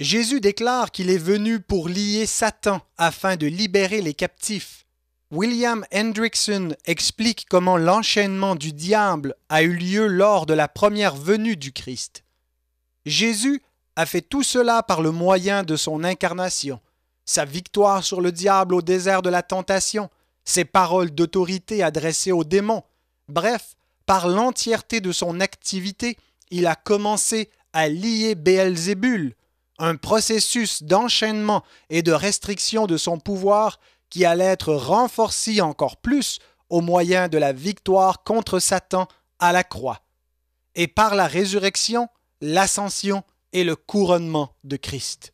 Jésus déclare qu'il est venu pour lier Satan afin de libérer les captifs. William Hendrickson explique comment l'enchaînement du diable a eu lieu lors de la première venue du Christ. Jésus a fait tout cela par le moyen de son incarnation, sa victoire sur le diable au désert de la tentation, ses paroles d'autorité adressées aux démons. Bref, par l'entièreté de son activité, il a commencé à lier Béelzébul, un processus d'enchaînement et de restriction de son pouvoir qui allait être renforcé encore plus au moyen de la victoire contre Satan à la croix, et par la résurrection, l'ascension et le couronnement de Christ.